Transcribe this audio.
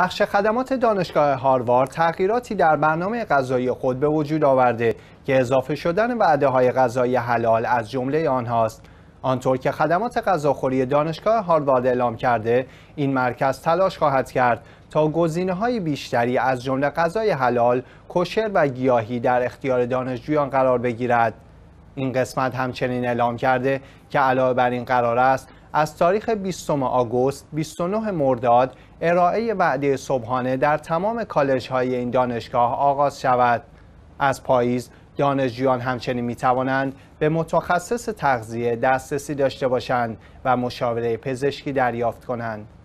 بخش خدمات دانشگاه هاروارد تغییراتی در برنامه غذایی خود به وجود آورده که اضافه شدن وعده های غذایی حلال از جمله آنهاست آنطور که خدمات غذاخوری دانشگاه هاروارد اعلام کرده این مرکز تلاش خواهد کرد تا گزینه های بیشتری از جمله غذای حلال کشر و گیاهی در اختیار دانشجویان قرار بگیرد این قسمت همچنین اعلام کرده که علاوه بر این قرار است از تاریخ 20 آگوست 29 مرداد ارائه وعده صبحانه در تمام کالج های این دانشگاه آغاز شود از پاییز دانشجویان همچنین می توانند به متخصص تغذیه دسترسی داشته باشند و مشاوره پزشکی دریافت کنند